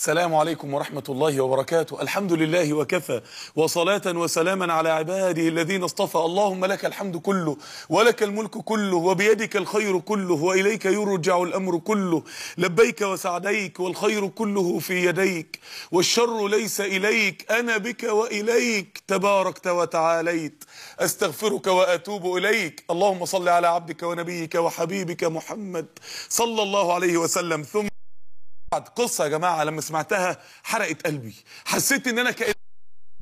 السلام عليكم ورحمة الله وبركاته الحمد لله وكفى وصلاة وسلاما على عباده الذين اصطفى اللهم لك الحمد كله ولك الملك كله وبيدك الخير كله وإليك يرجع الأمر كله لبيك وسعديك والخير كله في يديك والشر ليس إليك أنا بك وإليك تباركت وتعاليت أستغفرك وأتوب إليك اللهم صل على عبدك ونبيك وحبيبك محمد صلى الله عليه وسلم ثم قصه يا جماعه لما سمعتها حرقت قلبي حسيت ان انا كأن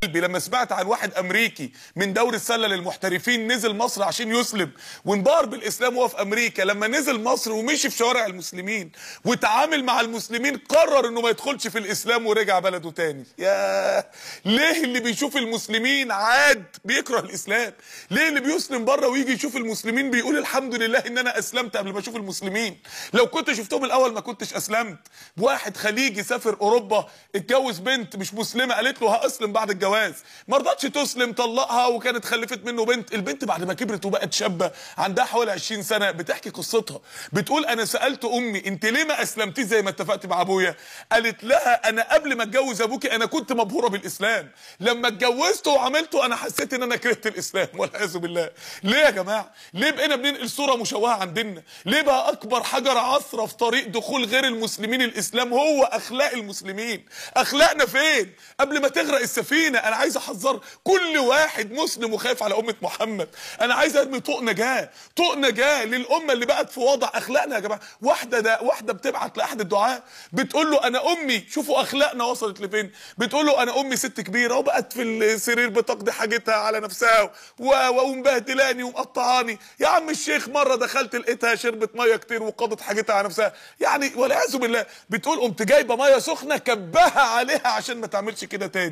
قلبي لما سمعت عن واحد امريكي من دوري السله للمحترفين نزل مصر عشان يسلم وانبهر بالاسلام وهو في امريكا لما نزل مصر ومشي في شوارع المسلمين وتعامل مع المسلمين قرر انه ما يدخلش في الاسلام ورجع بلده تاني يا ليه اللي بيشوف المسلمين عاد بيكره الاسلام ليه اللي بيسلم بره ويجي يشوف المسلمين بيقول الحمد لله ان انا اسلمت قبل ما اشوف المسلمين لو كنت شفتهم الاول ما كنتش اسلمت واحد خليجي سافر اوروبا اتجوز بنت مش مسلمه قالت له هاسلم بعد الجواز جواز ما رضتش تسلم طلقها وكانت خلفت منه بنت البنت بعد ما كبرت وبقت شابه عندها حوالي 20 سنه بتحكي قصتها بتقول انا سالت امي انت ليه ما اسلمتي زي ما اتفقت مع ابويا قالت لها انا قبل ما اتجوز ابوكي انا كنت مبهوره بالاسلام لما اتجوزته وعملته انا حسيت ان انا كرهت الاسلام والعياذ بالله ليه يا جماعه ليه بقينا بننقل صوره مشوهه عندنا ليه بقى اكبر حجر عثره في طريق دخول غير المسلمين الاسلام هو اخلاق المسلمين اخلاقنا فين قبل ما تغرق السفينه انا عايز احذر كل واحد مسلم وخايف على امه محمد انا عايز ارمي طوق نجاه طوق نجاه للامه اللي بقت في وضع اخلاقنا يا جماعه واحده ده واحده بتبعت لاحد الدعاه بتقول له انا امي شوفوا اخلاقنا وصلت لفين بتقول له انا امي ست كبيره وبقت في السرير بتقضي حاجتها على نفسها ومبهدلاني ومقطعاني يا عم الشيخ مره دخلت لقيتها شربت ميه كتير وقضت حاجتها على نفسها يعني والعياذ بالله بتقول قمت جايبه ميه سخنه كبها عليها عشان ما تعملش كده تاني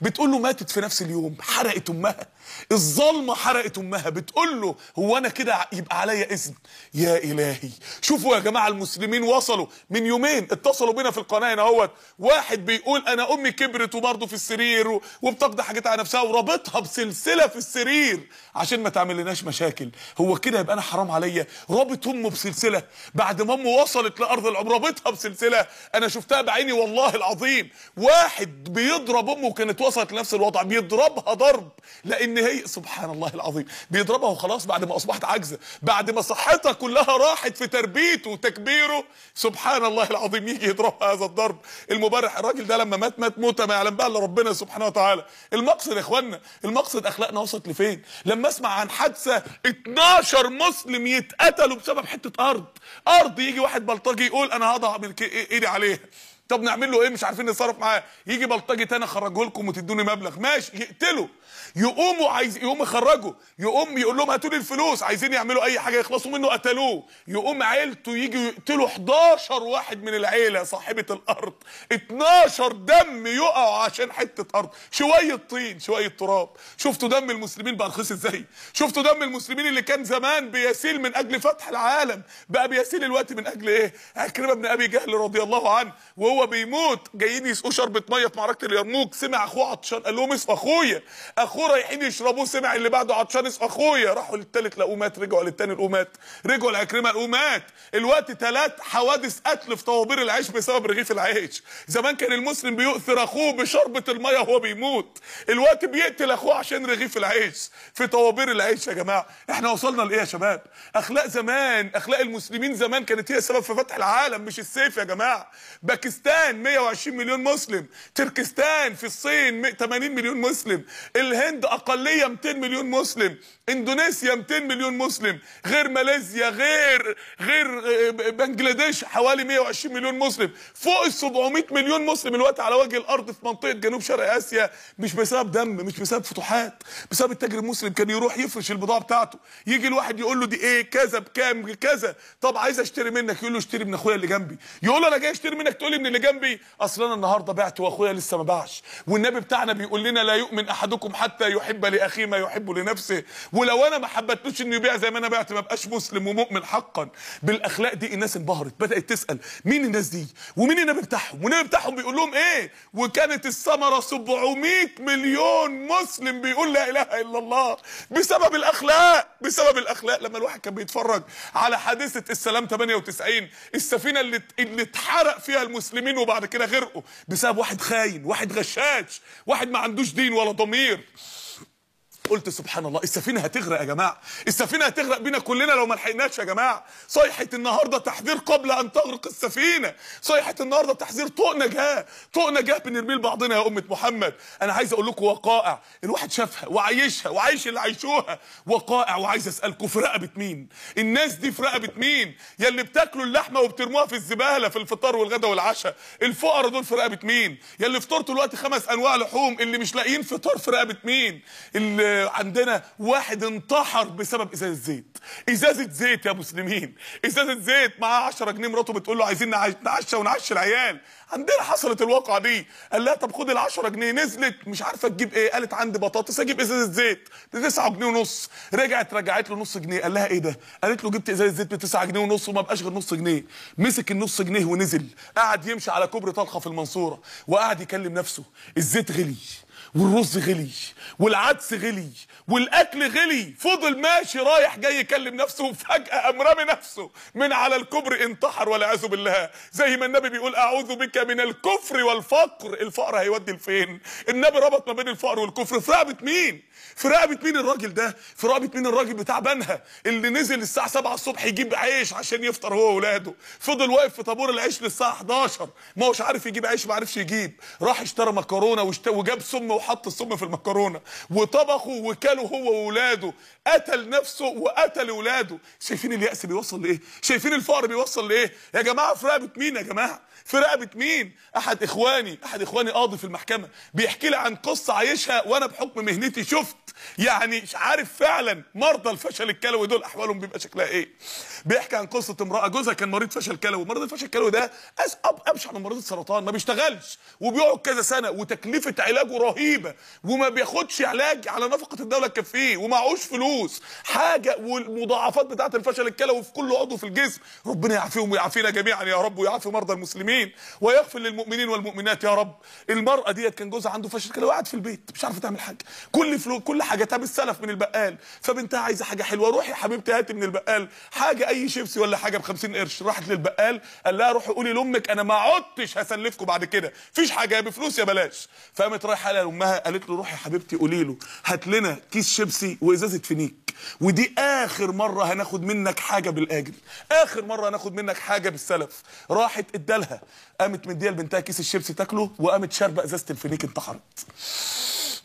بتقول له ماتت في نفس اليوم حرقت امها الظلمه حرقت امها بتقول له هو انا كده يبقى عليا اذن يا الهي شوفوا يا جماعه المسلمين وصلوا من يومين اتصلوا بينا في القناه هنا اهوت واحد بيقول انا امي كبرت وبرضه في السرير وبتقضي حاجات على نفسها ورابطها بسلسله في السرير عشان ما تعمل لناش مشاكل هو كده يبقى انا حرام عليا رابط امه بسلسله بعد ما امه وصلت لارض العمر رابطها بسلسله انا شفتها بعيني والله العظيم واحد بيضرب امه كانت وصلت نفس الوضع بيضربها ضرب لان هي سبحان الله العظيم بيضربها وخلاص بعد ما اصبحت عجزه بعد ما صحتها كلها راحت في تربيته وتكبيره سبحان الله العظيم يجي يضربها هذا الضرب المبرح الراجل ده لما مات مات موته ما يعلم بها الا ربنا سبحانه وتعالى المقصد يا اخوانا المقصد اخلاقنا وصلت لفين لما اسمع عن حادثه 12 مسلم يتقتلوا بسبب حته ارض ارض يجي واحد بلطجي يقول انا هضع ايدي عليها طب نعمل له ايه مش عارفين نتصرف معاه يجي بلطجي تاني اخرجه لكم وتدوني مبلغ ماشي يقتله يقوموا عايز يقوم يخرجه يقوم يقول لهم هاتوا لي الفلوس عايزين يعملوا اي حاجه يخلصوا منه قتلوه يقوم عيلته يجي يقتلوا 11 واحد من العيله صاحبه الارض 12 دم يقعوا عشان حته ارض شويه طين شويه تراب شفتوا دم المسلمين بقى رخيص ازاي شفتوا دم المسلمين اللي كان زمان بيسيل من اجل فتح العالم بقى بيسيل الوقت من اجل ايه عكرمه بن ابي جهل رضي الله عنه وهو بيموت جايين يسقوه شربة مية في معركة اليرموك سمع أخوه عطشان قال لهم اسقوا أخويا أخوه رايحين يشربوه سمع اللي بعده عطشان اسقوا أخويا راحوا للتالت لقوه مات رجعوا للتاني لقوه مات رجعوا لعكرمة لقوه مات الوقت ثلاث حوادث قتل في طوابير العيش بسبب رغيف العيش زمان كان المسلم بيؤثر أخوه بشربة المية وهو بيموت الوقت بيقتل أخوه عشان رغيف العيش في طوابير العيش يا جماعة احنا وصلنا لإيه يا شباب أخلاق زمان أخلاق المسلمين زمان كانت هي السبب في فتح العالم مش السيف يا جماعة باكستان باكستان 120 مليون مسلم تركستان في الصين 80 مليون مسلم الهند اقليه 200 مليون مسلم اندونيسيا 200 مليون مسلم غير ماليزيا غير غير آه، بنجلاديش حوالي 120 مليون مسلم فوق ال 700 مليون مسلم الوقت على وجه الارض في منطقه جنوب شرق اسيا مش بسبب دم مش بسبب فتوحات بسبب التاجر المسلم كان يروح يفرش البضاعه بتاعته يجي الواحد يقول له دي ايه كذا بكام كذا طب عايز اشتري منك يقول له اشتري من اخويا اللي جنبي يقول له انا جاي اشتري منك تقول لي من اللي جنبي اصل انا النهارده بعت واخويا لسه ما باعش والنبي بتاعنا بيقول لنا لا يؤمن احدكم حتى يحب لاخيه ما يحب لنفسه ولو انا ما حبتلوش انه يبيع زي ما انا بعت ما بقاش مسلم ومؤمن حقا بالاخلاق دي الناس انبهرت بدات تسال مين الناس دي ومين النبي بتاعهم والنبي بتاعهم بيقول لهم ايه وكانت الثمره 700 مليون مسلم بيقول لا اله الا الله بسبب الاخلاق بسبب الاخلاق لما الواحد كان بيتفرج على حادثه السلام 98 السفينه اللي اللي اتحرق فيها المسلمين مسلمين وبعد كده غرقوا بسبب واحد خاين واحد غشاش واحد ما عندوش دين ولا ضمير قلت سبحان الله السفينه هتغرق يا جماعه السفينه هتغرق بينا كلنا لو ما لحقناش يا جماعه صيحه النهارده تحذير قبل ان تغرق السفينه صيحه النهارده تحذير طوق نجاه طوق نجاه بنرمي لبعضنا يا امه محمد انا عايز اقول لكم وقائع الواحد شافها وعايشها وعايش اللي عايشوها وقائع وعايز اسالكم في رقبه مين الناس دي في رقبه مين يا اللي بتاكلوا اللحمه وبترموها في الزباله في الفطار والغدا والعشاء الفقراء دول في رقبه مين يا اللي فطرتوا دلوقتي خمس انواع لحوم اللي مش لاقيين فطار في رقبه مين اللي آه عندنا واحد انتحر بسبب ازازه زيت ازازه زيت يا مسلمين ازازه زيت معاه 10 جنيه مراته بتقول له عايزين نعشى ونعشي العيال عندنا حصلت الواقعه دي قال لها طب خد ال 10 جنيه نزلت مش عارفه تجيب ايه قالت عندي بطاطس اجيب ازازه زيت ب 9 جنيه ونص رجعت رجعت له نص جنيه قال لها ايه ده قالت له جبت ازازه زيت ب 9 جنيه ونص وما بقاش غير نص جنيه مسك النص جنيه ونزل قعد يمشي على كوبري طلخه في المنصوره وقعد يكلم نفسه الزيت غلي والرز غلي والعدس غلي والاكل غلي فضل ماشي رايح جاي يكلم نفسه وفجاه قام رامي نفسه من على الكبر انتحر والعياذ بالله زي ما النبي بيقول اعوذ بك من الكفر والفقر الفقر هيودي لفين النبي ربط ما بين الفقر والكفر في رقبه مين في رقبه مين الراجل ده في رقبه مين الراجل بتاع بنها اللي نزل الساعه 7 الصبح يجيب عيش عشان يفطر هو واولاده فضل واقف في طابور العيش للساعه 11 ما هوش عارف يجيب عيش ما عرفش يجيب راح اشترى مكرونه وجاب سم وحط السم في المكرونه وطبخه وكلوا هو واولاده قتل نفسه وقتل اولاده شايفين الياس بيوصل لايه شايفين الفقر بيوصل لايه يا جماعه في رقبه مين يا جماعه في رقبه مين احد اخواني احد اخواني قاضي في المحكمه بيحكي لي عن قصه عايشها وانا بحكم مهنتي شفت يعني عارف فعلا مرضى الفشل الكلوي دول احوالهم بيبقى شكلها ايه بيحكي عن قصه امراه جوزها كان مريض فشل كلوي مريض الفشل الكلوي ده اسقب ابشع من مريض السرطان ما بيشتغلش وبيقعد كذا سنه وتكلفه علاجه رهيبه وما بياخدش علاج على نفقه الدوله تكفيه ومعهوش فلوس حاجه والمضاعفات بتاعه الفشل الكلوي في كل عضو في الجسم ربنا يعافيهم ويعافينا جميعا يا رب ويعافي مرضى المسلمين ويغفر للمؤمنين والمؤمنات يا رب المراه ديت كان جوزها عنده فشل كلوي قاعد في البيت مش عارفه تعمل حاجه كل فلو كل حاجة حاجتها بالسلف من البقال فبنتها عايزه حاجه حلوه روحي يا حبيبتي هاتي من البقال حاجه اي شيبسي ولا حاجه ب 50 قرش راحت للبقال قال لها روحي قولي لامك انا ما عدتش هسلفكم بعد كده مفيش حاجه يا بفلوس يا بلاش فقامت رايحه لامها قالت له روحي يا حبيبتي قولي له هات لنا كيس شيبسي وازازه فينيك ودي اخر مره هناخد منك حاجه بالاجر اخر مره هناخد منك حاجه بالسلف راحت ادالها قامت مديه لبنتها كيس الشيبسي تاكله وقامت شاربه ازازه الفينيك انتحرت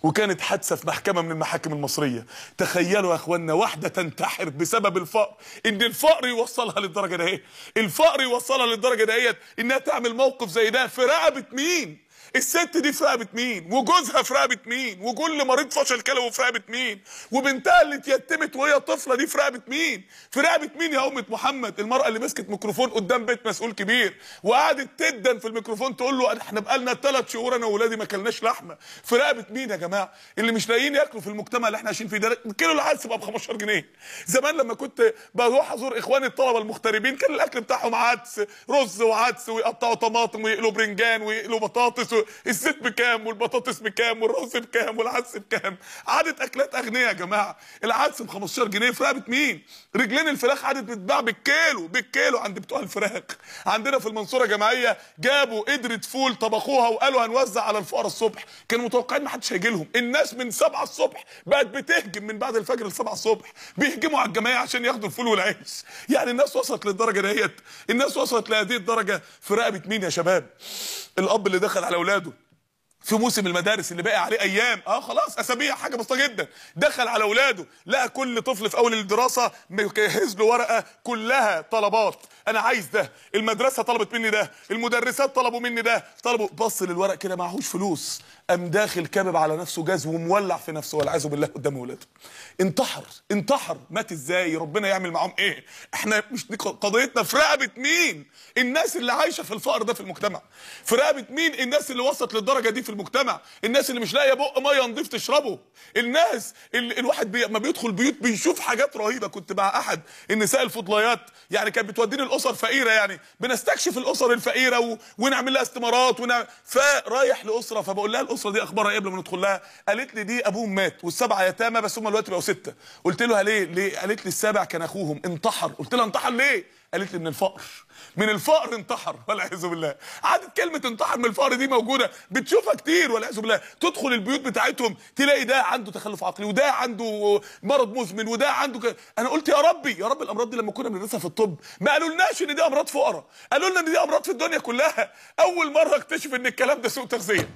وكانت حادثه في محكمه من المحاكم المصريه تخيلوا يا اخوانا واحده تنتحر بسبب الفقر ان الفقر يوصلها للدرجه دهيت إيه؟ الفقر يوصلها للدرجه دهيت إيه؟ انها تعمل موقف زي ده في رقبه مين الست دي في رقبه مين وجوزها في رقبه مين وكل مريض فشل كلوي في رقبه مين وبنتها اللي اتيتمت وهي طفله دي في رقبه مين في رقبه مين يا امه محمد المراه اللي مسكت ميكروفون قدام بيت مسؤول كبير وقعدت تدا في الميكروفون تقول له احنا بقالنا ثلاث شهور انا واولادي ما اكلناش لحمه في رقبه مين يا جماعه اللي مش لاقيين ياكلوا في المجتمع اللي احنا عايشين فيه ده الكيلو العدس بقى ب 15 جنيه زمان لما كنت بروح ازور اخواني الطلبه المغتربين كان الاكل بتاعهم عدس رز وعدس ويقطعوا طماطم ويقلوا برنجان ويقلوا بطاطس الزيت بكام والبطاطس بكام والرز بكام والعدس بكام عدد اكلات اغنيه يا جماعه العدس ب 15 جنيه في رقبه مين رجلين الفراخ عدد بتتباع بالكيلو بالكيلو عند بتوع الفراخ عندنا في المنصوره جماعيه جابوا قدره فول طبخوها وقالوا هنوزع على الفقراء الصبح كانوا متوقعين ما حدش هيجي لهم الناس من 7 الصبح بقت بتهجم من بعد الفجر ل 7 الصبح بيهجموا على الجماعيه عشان ياخدوا الفول والعيش يعني الناس وصلت للدرجه ديت الناس وصلت لهذه الدرجه في رقبه مين يا شباب الاب اللي دخل على اولاده في موسم المدارس اللي باقي عليه ايام اه خلاص اسابيع حاجه بسيطه جدا دخل على اولاده لقى كل طفل في اول الدراسه مجهز له ورقه كلها طلبات انا عايز ده المدرسه طلبت مني ده المدرسات طلبوا مني ده طلبوا بص للورق كده معهوش فلوس قام داخل كابب على نفسه جاز ومولع في نفسه والعياذ بالله قدام ولاده انتحر انتحر مات ازاي ربنا يعمل معاهم ايه احنا مش دي قضيتنا في رقبه مين الناس اللي عايشه في الفقر ده في المجتمع في رقبه مين الناس اللي وصلت للدرجه دي في المجتمع الناس اللي مش لاقيه بق ميه نضيف تشربه الناس اللي الواحد بي... ما بيدخل بيوت بيشوف حاجات رهيبه كنت مع احد النساء الفضليات يعني كانت بتوديني الاسر فقيره يعني بنستكشف الاسر الفقيره و... ونعمل لها استمارات ونعمل... فرايح لاسره فبقول لها الأسرة الاسره دي اخبارها ايه قبل ما ندخل لها قالت لي دي ابوهم مات والسبعه يتامى بس هم دلوقتي بقوا سته قلت لها ليه ليه قالت لي السابع كان اخوهم انتحر قلت لها انتحر ليه قالت لي من الفقر من الفقر انتحر والعياذ بالله عدد كلمه انتحر من الفقر دي موجوده بتشوفها كتير والعياذ بالله تدخل البيوت بتاعتهم تلاقي ده عنده تخلف عقلي وده عنده مرض مزمن وده عنده ك... انا قلت يا ربي يا رب الامراض دي لما كنا بندرسها في الطب ما قالولناش ان دي امراض فقراء قالوا لنا ان دي امراض في الدنيا كلها اول مره اكتشف ان الكلام ده سوء تغذيه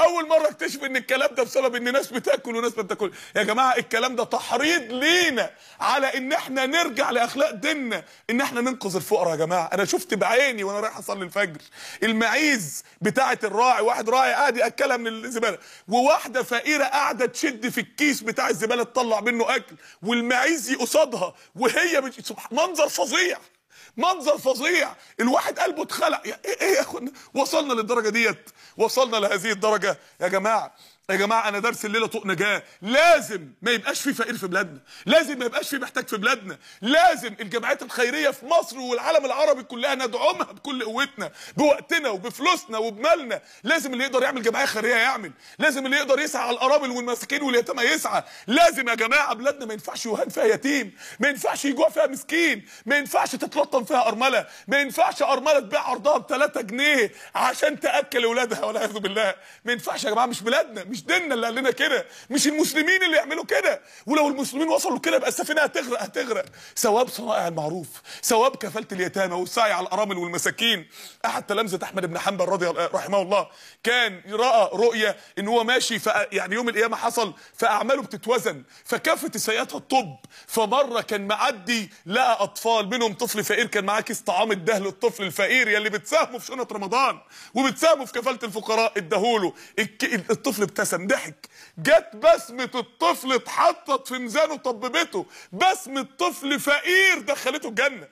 اول مره اكتشف ان الكلام ده بسبب ان ناس بتاكل وناس ما بتاكل يا جماعه الكلام ده تحريض لينا على ان احنا نرجع لاخلاق ديننا ان احنا ننقذ الفقراء يا جماعه انا شفت بعيني وانا رايح اصلي الفجر المعيز بتاعه الراعي واحد راعي قاعد ياكلها من الزباله وواحده فقيره قاعده تشد في الكيس بتاع الزباله تطلع منه اكل والمعيز قصادها وهي بتش... منظر فظيع منظر فظيع الواحد قلبه اتخلق إيه-, ايه يا اخوانا وصلنا للدرجه ديت وصلنا لهذه الدرجة يا جماعة يا جماعه انا درس الليله طوق نجاه لازم ما يبقاش في فقير في بلادنا لازم ما يبقاش في محتاج في بلادنا لازم الجمعيات الخيريه في مصر والعالم العربي كلها ندعمها بكل قوتنا بوقتنا وبفلوسنا وبمالنا لازم اللي يقدر يعمل جمعيه خيريه يعمل لازم اللي يقدر يسعى على الارامل والمساكين واليتامى يسعى لازم يا جماعه بلادنا ما ينفعش يهان فيها يتيم ما ينفعش يجوع فيها مسكين ما ينفعش تتلطم فيها ارمله ما ينفعش ارمله تبيع ارضها ب 3 جنيه عشان تاكل اولادها ولا بالله ما ينفعش يا جماعه مش بلادنا مش ديننا اللي قال لنا كده مش المسلمين اللي يعملوا كده ولو المسلمين وصلوا كده يبقى السفينه هتغرق هتغرق ثواب صنائع المعروف ثواب كفاله اليتامى والسعي على الارامل والمساكين احد تلامذه احمد بن حنبل رضي رحمه الله كان راى رؤيه ان هو ماشي ف يعني يوم القيامه حصل فاعماله بتتوزن فكافه سيئاتها الطب فمره كان معدي لقى اطفال منهم طفل فقير كان معاه كيس طعام اداه للطفل الفقير يلي بتساهموا في شنط رمضان وبتساهموا في كفاله الفقراء اداهوله الطفل بتاع ابتسم ضحك جت بسمه الطفل اتحطت في ميزانه طببته بسمه طفل فقير دخلته الجنه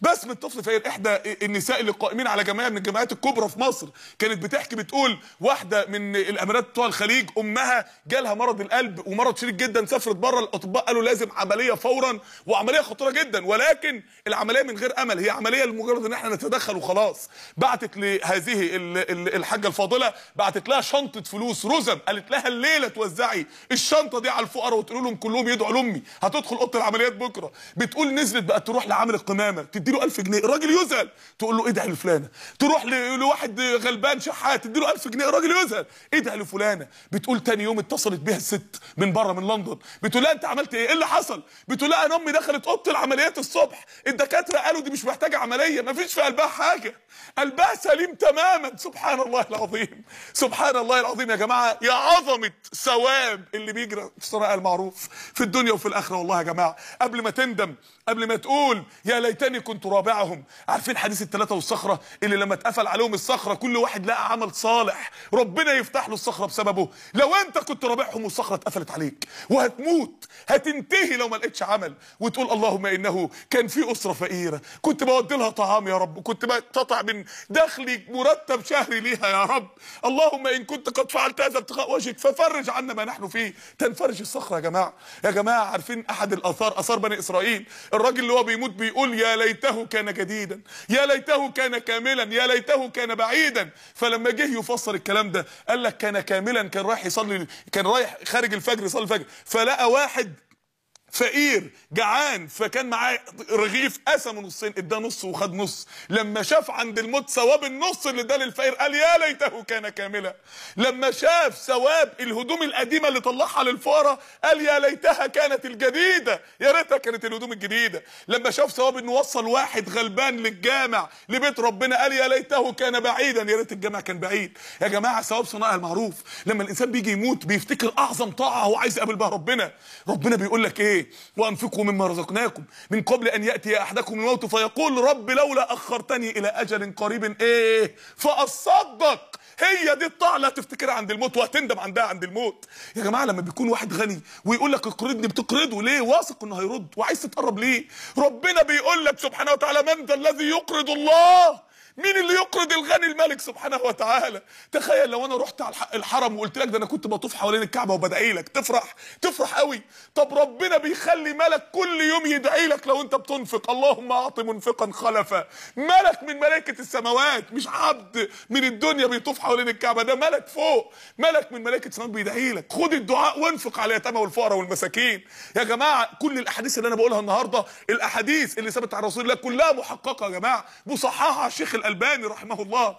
بس من طفل فقير احدى النساء اللي قائمين على جمعيه من الجمعيات الكبرى في مصر كانت بتحكي بتقول واحده من الامارات بتوع الخليج امها جالها مرض القلب ومرض شديد جدا سافرت بره الاطباء قالوا لازم عمليه فورا وعمليه خطيره جدا ولكن العمليه من غير امل هي عمليه لمجرد ان احنا نتدخل وخلاص بعتت لهذه الحاجه الفاضله بعتت لها شنطه فلوس رزم قالت لها الليله توزعي الشنطه دي على الفقراء وتقول لهم كلهم يدعوا لامي هتدخل اوضه العمليات بكره بتقول نزلت بقت تروح لعامل القمامه تديله 1000 جنيه الراجل يذهل تقول له ادعي لفلانه تروح لواحد غلبان شحات تديله 1000 جنيه الراجل يذهل ادعي لفلانه بتقول تاني يوم اتصلت بيها الست من بره من لندن بتقول لها انت عملت ايه ايه اللي حصل بتقول لها انا امي دخلت اوضه العمليات الصبح الدكاتره قالوا دي مش محتاجه عمليه ما فيش في قلبها حاجه قلبها سليم تماما سبحان الله العظيم سبحان الله العظيم يا جماعه يا عظمه ثواب اللي بيجري في الصناعه المعروف في الدنيا وفي الاخره والله يا جماعه قبل ما تندم قبل ما تقول يا ليتني كنت كنت رابعهم عارفين حديث الثلاثه والصخره اللي لما اتقفل عليهم الصخره كل واحد لقى عمل صالح ربنا يفتح له الصخره بسببه لو انت كنت رابعهم والصخره اتقفلت عليك وهتموت هتنتهي لو ما لقيتش عمل وتقول اللهم انه كان في اسره فقيره كنت بودي لها طعام يا رب كنت بقطع من دخلي مرتب شهري ليها يا رب اللهم ان كنت قد فعلت هذا ابتغاء وجهك ففرج عنا ما نحن فيه تنفرج الصخره يا جماعه يا جماعه عارفين احد الاثار اثار بني اسرائيل الراجل اللي هو بيموت بيقول يا ليت ليته كان جديدا يا ليته كان كاملا يا ليته كان بعيدا فلما جه يفسر الكلام ده قال لك كان كاملا كان رايح يصلي كان رايح خارج الفجر يصلي الفجر فلقى واحد فقير جعان فكان معاه رغيف قسمه نصين اداه نص وخد نص لما شاف عند الموت ثواب النص اللي ده للفقير قال يا ليته كان كاملا لما شاف ثواب الهدوم القديمه اللي طلعها للفقراء قال يا ليتها كانت الجديده يا ريتها كانت الهدوم الجديده لما شاف ثواب انه وصل واحد غلبان للجامع لبيت ربنا قال يا ليته كان بعيدا يا ريت الجامع كان بعيد يا جماعه ثواب صناعه المعروف لما الانسان بيجي يموت بيفتكر اعظم طاعه هو عايز يقابل بها ربنا ربنا بيقول لك ايه وأنفقوا مما رزقناكم من قبل أن يأتي أحدكم الموت فيقول رب لولا أخرتني إلى أجل قريب إيه فأصدق هي دي الطاعه اللي هتفتكرها عند الموت وهتندم عندها عند الموت يا جماعه لما بيكون واحد غني ويقول لك اقرضني بتقرضه ليه واثق انه هيرد وعايز تتقرب ليه ربنا بيقول لك سبحانه وتعالى من ذا الذي يقرض الله مين اللي يقرض الغني الملك سبحانه وتعالى تخيل لو انا رحت على الحرم وقلت لك ده انا كنت بطوف حوالين الكعبه وبدعي لك تفرح تفرح قوي طب ربنا بيخلي ملك كل يوم يدعي لك لو انت بتنفق اللهم اعط منفقا خلفا ملك من ملائكه السماوات مش عبد من الدنيا بيطوف حوالين الكعبه ده ملك فوق ملك من ملائكه السماوات بيدعي لك خد الدعاء وانفق على اليتامى والفقراء والمساكين يا جماعه كل الاحاديث اللي انا بقولها النهارده الاحاديث اللي ثبتت عن رسول الله كلها محققه يا جماعه مصححه شيخ الألباني رحمه الله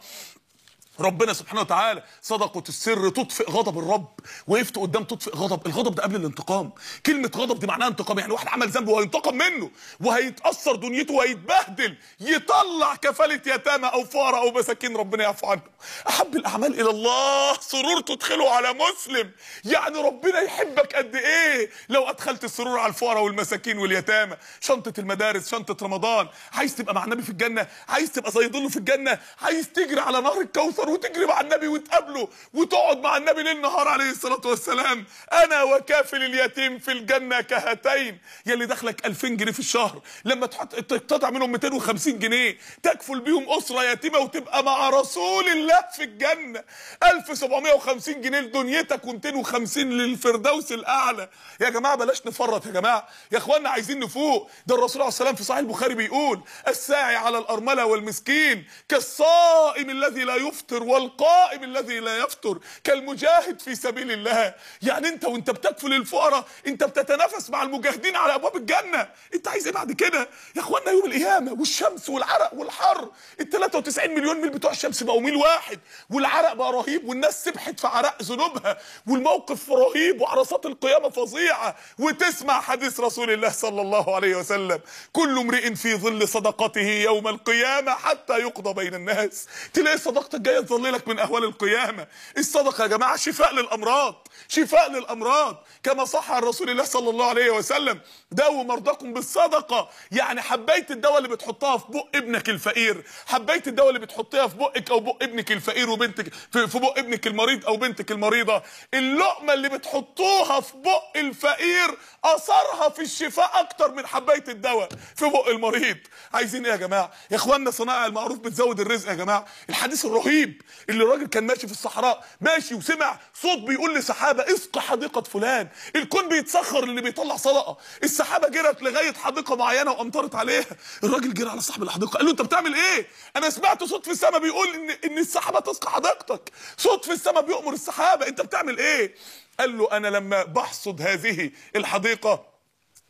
ربنا سبحانه وتعالى صدقة السر تطفئ غضب الرب وقفت قدام تطفئ غضب الغضب ده قبل الانتقام كلمة غضب دي معناها انتقام يعني واحد عمل ذنب وهينتقم منه وهيتأثر دنيته وهيتبهدل يطلع كفالة يتامى أو فقراء أو مساكين ربنا يعفو عنه أحب الأعمال إلى الله سرور تدخله على مسلم يعني ربنا يحبك قد إيه لو أدخلت السرور على الفقراء والمساكين واليتامى شنطة المدارس شنطة رمضان عايز تبقى مع النبي في الجنة عايز تبقى زي ظله في الجنة عايز تجري على نهر الكوثر النهار وتجري مع النبي وتقابله وتقعد مع النبي ليل نهار عليه الصلاه والسلام انا وكافل اليتيم في الجنه كهاتين يا اللي دخلك 2000 جنيه في الشهر لما تحط تقتطع منهم 250 جنيه تكفل بيهم اسره يتيمه وتبقى مع رسول الله في الجنه 1750 جنيه لدنيتك و250 للفردوس الاعلى يا جماعه بلاش نفرط يا جماعه يا اخوانا عايزين نفوق ده الرسول عليه السلام في صحيح البخاري بيقول الساعي على الارمله والمسكين كالصائم الذي لا يفطر يفطر والقائم الذي لا يفطر كالمجاهد في سبيل الله يعني انت وانت بتكفل الفقراء انت بتتنافس مع المجاهدين على ابواب الجنه انت عايز ايه بعد كده يا اخوانا يوم القيامه والشمس والعرق والحر ال 93 مليون ميل بتوع الشمس بقوا ميل واحد والعرق بقى رهيب والناس سبحت في عرق ذنوبها والموقف رهيب وعرصات القيامه فظيعه وتسمع حديث رسول الله صلى الله عليه وسلم كل امرئ في ظل صدقته يوم القيامه حتى يقضى بين الناس تلاقي صدقتك جايه يظل لك من اهوال القيامه الصدقه يا جماعه شفاء للامراض شفاء للامراض كما صح عن رسول الله صلى الله عليه وسلم داووا مرضاكم بالصدقه يعني حبيت الدواء اللي بتحطها في بق ابنك الفقير حبيت الدواء اللي بتحطيها في بقك او بق ابنك الفقير وبنتك في بق ابنك المريض او بنتك المريضه اللقمه اللي بتحطوها في بق الفقير اثرها في الشفاء اكتر من حبايه الدواء في بق المريض عايزين ايه يا جماعه يا اخواننا صناعه المعروف بتزود الرزق يا جماعه الحديث الرهيب الغريب اللي الراجل كان ماشي في الصحراء ماشي وسمع صوت بيقول لسحابه اسق حديقه فلان الكون بيتسخر اللي بيطلع صدقه السحابه جرت لغايه حديقه معينه وامطرت عليها الراجل جرى على صاحب الحديقه قال له انت بتعمل ايه انا سمعت صوت في السماء بيقول ان ان السحابه تسقى حديقتك صوت في السماء بيؤمر السحابه انت بتعمل ايه قال له انا لما بحصد هذه الحديقه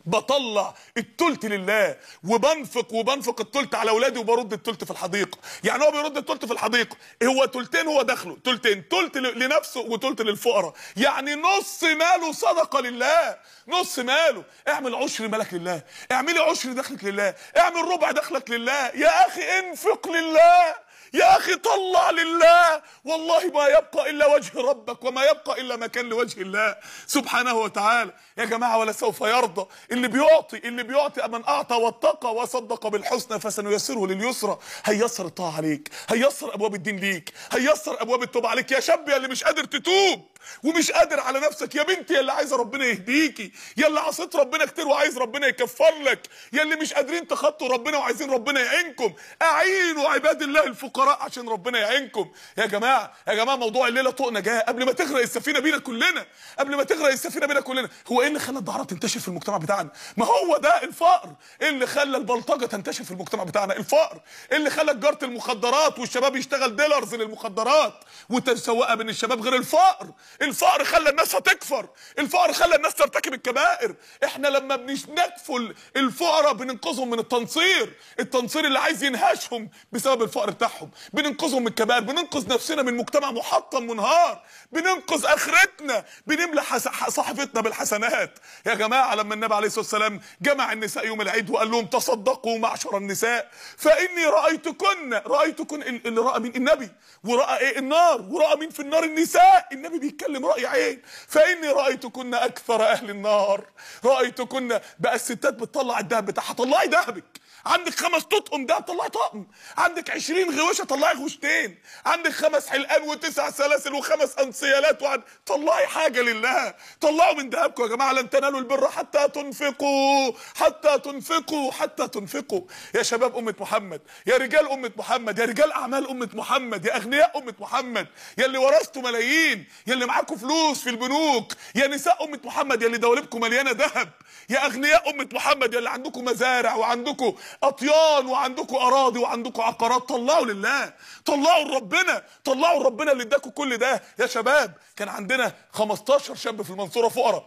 بطلع التلت لله وبنفق وبنفق التلت على اولادي وبرد التلت في الحديقه يعني هو بيرد التلت في الحديقه هو تلتين هو دخله تلتين تلت لنفسه وتلت للفقراء يعني نص ماله صدقه لله نص ماله اعمل عشر مالك لله اعملي عشر دخلك لله اعمل ربع دخلك لله يا اخي انفق لله يا أخي طلع لله والله ما يبقى إلا وجه ربك وما يبقى إلا مكان لوجه الله سبحانه وتعالى يا جماعة ولسوف يرضى اللي بيعطي اللي بيعطي من أعطى واتقى وصدق بالحسنى فسنيسره لليسرى هيسر الطاعة عليك هيسر أبواب الدين ليك هيسر أبواب التوبه عليك يا شاب يا اللي مش قادر تتوب ومش قادر على نفسك يا بنتي يا اللي عايزه ربنا يهديكي يا اللي عصيت ربنا كتير وعايز ربنا يكفر لك يا اللي مش قادرين تخطوا ربنا وعايزين ربنا يعينكم اعينوا عباد الله الفقراء الفقراء عشان ربنا يعينكم يا جماعه يا جماعه موضوع الليله طوق نجاه قبل ما تغرق السفينه بينا كلنا قبل ما تغرق السفينه بينا كلنا هو ايه اللي خلى الدعاره تنتشر في المجتمع بتاعنا ما هو ده الفقر ايه اللي خلى البلطجه تنتشر في المجتمع بتاعنا الفقر ايه اللي خلى تجاره المخدرات والشباب يشتغل ديلرز للمخدرات وتسوقها بين الشباب غير الفقر الفقر خلى الناس هتكفر الفقر خلى الناس ترتكب الكبائر احنا لما بنكفل الفقراء بننقذهم من التنصير التنصير اللي عايز ينهشهم بسبب الفقر بتاعهم بنعافهم بننقذهم من الكبائر بننقذ نفسنا من مجتمع محطم منهار بننقذ اخرتنا بنملى صحفتنا بالحسنات يا جماعه لما النبي عليه الصلاه والسلام جمع النساء يوم العيد وقال لهم تصدقوا معشر النساء فاني رايتكن رايتكن اللي راى مين النبي وراى ايه النار وراى مين في النار النساء النبي بيتكلم راي عين فاني رايتكن اكثر اهل النار رايتكن بقى الستات بتطلع الذهب بتاعها طلعي ذهبك عندك خمس تطقم ده طلعي طقم عندك 20 غوشه طلعي غوشتين عندك خمس حلقان وتسع سلاسل وخمس انسيالات وعن طلعي حاجه لله طلعوا من ذهبكم يا جماعه لن تنالوا البر حتى تنفقوا حتى تنفقوا حتى تنفقوا يا شباب امه محمد يا رجال امه محمد يا رجال اعمال امه محمد يا اغنياء امه محمد يا اللي ورثتوا ملايين يا اللي معاكم فلوس في البنوك يا نساء امه محمد يا اللي دولبكم مليانه ذهب يا اغنياء امه محمد يا اللي عندكم مزارع وعندكم اطيان وعندكم اراضي وعندكم عقارات طلعوا لله طلعوا لربنا طلعوا لربنا اللي اداكم كل ده يا شباب كان عندنا 15 شاب في المنصوره فقراء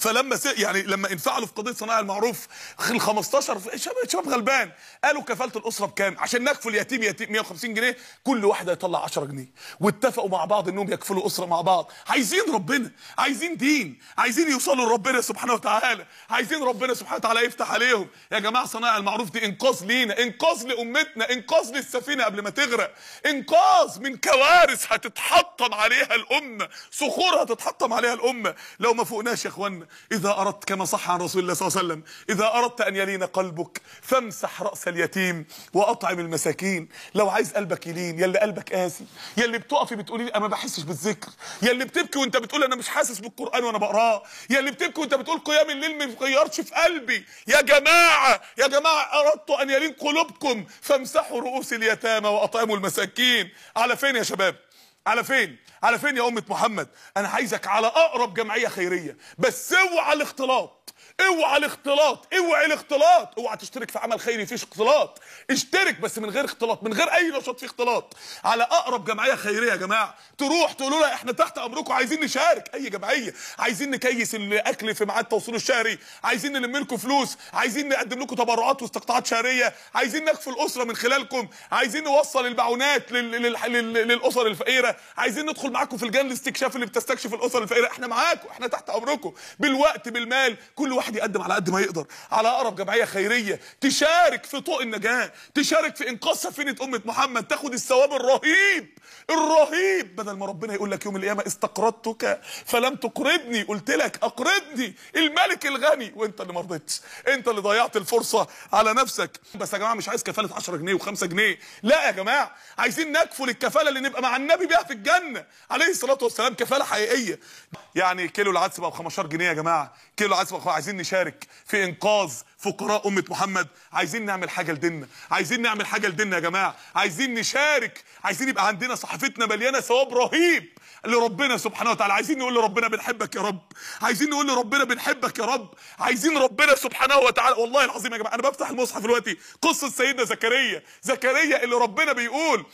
فلما س... يعني لما انفعلوا في قضيه صناعه المعروف ال 15 شباب غلبان قالوا كفاله الاسره بكام عشان نكفل يتيم يتيم 150 جنيه كل واحده يطلع 10 جنيه واتفقوا مع بعض انهم يكفلوا اسره مع بعض عايزين ربنا عايزين دين عايزين يوصلوا لربنا سبحانه وتعالى عايزين ربنا سبحانه وتعالى يفتح عليهم يا جماعه صناعه المعروف دي انقاذ لينا انقاذ لامتنا انقاذ للسفينه قبل ما تغرق انقاذ من كوارث هتتحطم عليها الامه صخور هتتحطم عليها الامه لو ما فوقناش يا اخوانا إذا أردت كما صح عن رسول الله صلى الله عليه وسلم إذا أردت أن يلين قلبك فامسح رأس اليتيم وأطعم المساكين لو عايز قلبك يلين يلي قلبك قاسي يلي بتقفي بتقولي أنا ما بحسش بالذكر يلي بتبكي وأنت بتقول أنا مش حاسس بالقرآن وأنا بقراه يلي بتبكي وأنت بتقول قيام الليل ما بيغيرش في قلبي يا جماعة يا جماعة أردت أن يلين قلوبكم فامسحوا رؤوس اليتامى وأطعموا المساكين على فين يا شباب على فين على فين يا امه محمد انا عايزك على اقرب جمعيه خيريه بس اوعى الاختلاط اوعى الاختلاط اوعى الاختلاط اوعى تشترك في عمل خيري فيش اختلاط اشترك بس من غير اختلاط من غير اي نشاط فيه اختلاط على اقرب جمعيه خيريه يا جماعه تروح تقولوا لها احنا تحت امركم عايزين نشارك اي جمعيه عايزين نكيس الاكل في ميعاد التوصيل الشهري عايزين نلم لكم فلوس عايزين نقدم لكم تبرعات واستقطاعات شهريه عايزين نكفي الاسره من خلالكم عايزين نوصل المعونات للاسر الفقيره عايزين ندخل هنفضل معاكم في الجنة الاستكشاف اللي بتستكشف الاسر الفقيره احنا معاكم احنا تحت امركم بالوقت بالمال كل واحد يقدم على قد ما يقدر على اقرب جمعيه خيريه تشارك في طوق النجاه تشارك في انقاذ سفينه امه محمد تاخد الثواب الرهيب الرهيب بدل ما ربنا يقول لك يوم القيامه استقرضتك فلم تقرضني قلت لك اقرضني الملك الغني وانت اللي ما رضيتش انت اللي ضيعت الفرصه على نفسك بس يا جماعه مش عايز كفاله 10 جنيه و5 جنيه لا يا جماعه عايزين نكفل الكفاله اللي نبقى مع النبي بيها في الجنه عليه الصلاه والسلام كفاله حقيقيه يعني كيلو العدس بقى ب 15 جنيه يا جماعه كيلو العدس بقى عايزين نشارك في انقاذ فقراء امه محمد عايزين نعمل حاجه لديننا عايزين نعمل حاجه لديننا يا جماعه عايزين نشارك عايزين يبقى عندنا صحفتنا مليانه ثواب رهيب لربنا سبحانه وتعالى عايزين نقول لربنا بنحبك يا رب عايزين نقول لربنا بنحبك يا رب عايزين ربنا سبحانه وتعالى والله العظيم يا جماعه انا بفتح المصحف دلوقتي قصه سيدنا زكريا زكريا اللي ربنا بيقول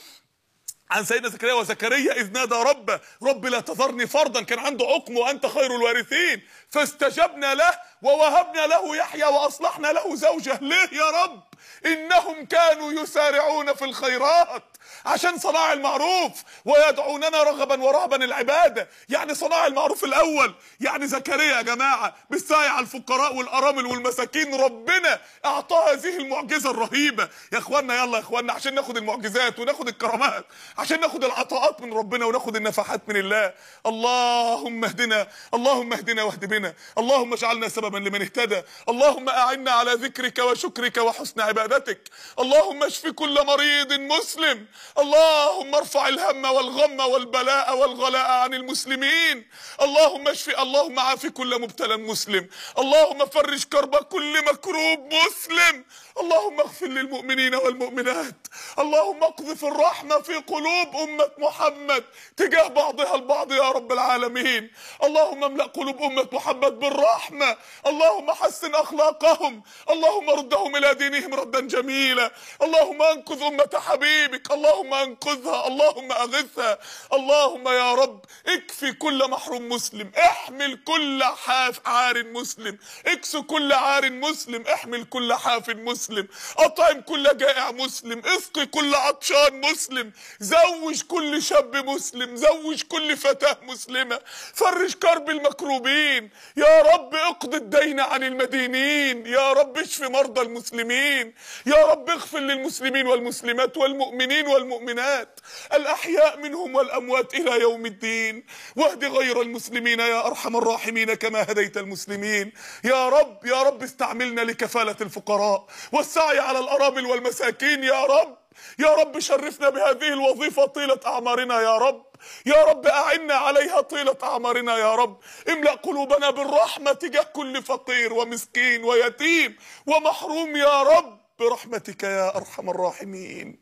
عن سيدنا زكريا وزكريا إذ نادى ربه رب لا تذرني فردا كان عنده عقم وأنت خير الوارثين فاستجبنا له ووهبنا له يحيى وأصلحنا له زوجه ليه يا رب إنهم كانوا يسارعون في الخيرات عشان صناع المعروف ويدعوننا رغبا ورهبا العبادة يعني صناع المعروف الأول يعني زكريا يا جماعة بالسعي على الفقراء والأرامل والمساكين ربنا أعطاه هذه المعجزة الرهيبة يا إخوانا يلا يا إخوانا عشان ناخد المعجزات وناخد الكرامات عشان ناخد العطاءات من ربنا وناخد النفحات من الله اللهم اهدنا اللهم اهدنا واهد بنا اللهم اجعلنا سببا لمن اهتدى اللهم أعنا على ذكرك وشكرك وحسن عبادتك اللهم اشف كل مريض مسلم اللهم ارفع الهم والغم والبلاء والغلاء عن المسلمين اللهم اشف اللهم عاف كل مبتلى مسلم اللهم فرج كرب كل مكروب مسلم اللهم اغفر للمؤمنين والمؤمنات اللهم اقذف الرحمة في قلوب أمة محمد تجاه بعضها البعض يا رب العالمين اللهم املأ قلوب أمة محمد بالرحمة اللهم حسن أخلاقهم اللهم ردهم إلى دينهم ردا جميلا اللهم انقذ أمة حبيبك اللهم انقذها اللهم أغثها اللهم يا رب اكفي كل محروم مسلم احمل كل حاف عار مسلم اكسو كل عار مسلم احمل كل حاف مسلم مسلم اطعم كل جائع مسلم اسقي كل عطشان مسلم زوج كل شاب مسلم زوج كل فتاة مسلمة فرج كرب المكروبين يا رب اقض الدين عن المدينين يا رب اشف مرضى المسلمين يا رب اغفر للمسلمين والمسلمات والمؤمنين والمؤمنات الأحياء منهم والأموات إلى يوم الدين واهد غير المسلمين يا أرحم الراحمين كما هديت المسلمين يا رب يا رب استعملنا لكفالة الفقراء والسعي على الأرامل والمساكين يا رب يا رب شرفنا بهذه الوظيفة طيلة أعمارنا يا رب يا رب أعنا عليها طيلة أعمارنا يا رب املأ قلوبنا بالرحمة تجاه كل فقير ومسكين ويتيم ومحروم يا رب برحمتك يا أرحم الراحمين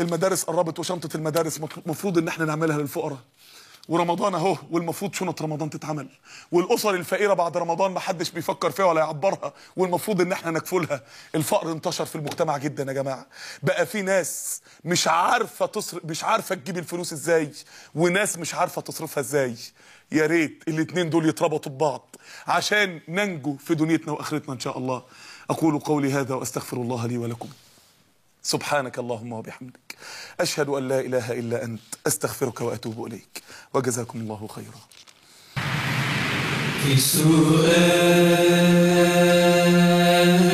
المدارس قربت وشنطة المدارس مفروض ان احنا نعملها للفقراء ورمضان اهو والمفروض شنط رمضان تتعمل والاسر الفقيره بعد رمضان ما حدش بيفكر فيها ولا يعبرها والمفروض ان احنا نكفلها الفقر انتشر في المجتمع جدا يا جماعه بقى في ناس مش عارفه تصرف مش عارفه تجيب الفلوس ازاي وناس مش عارفه تصرفها ازاي يا ريت الاثنين دول يتربطوا ببعض عشان ننجو في دنيتنا واخرتنا ان شاء الله اقول قولي هذا واستغفر الله لي ولكم سبحانك اللهم وبحمدك أشهد أن لا إله إلا أنت أستغفرك وأتوب إليك وجزاكم الله خيرا في سؤال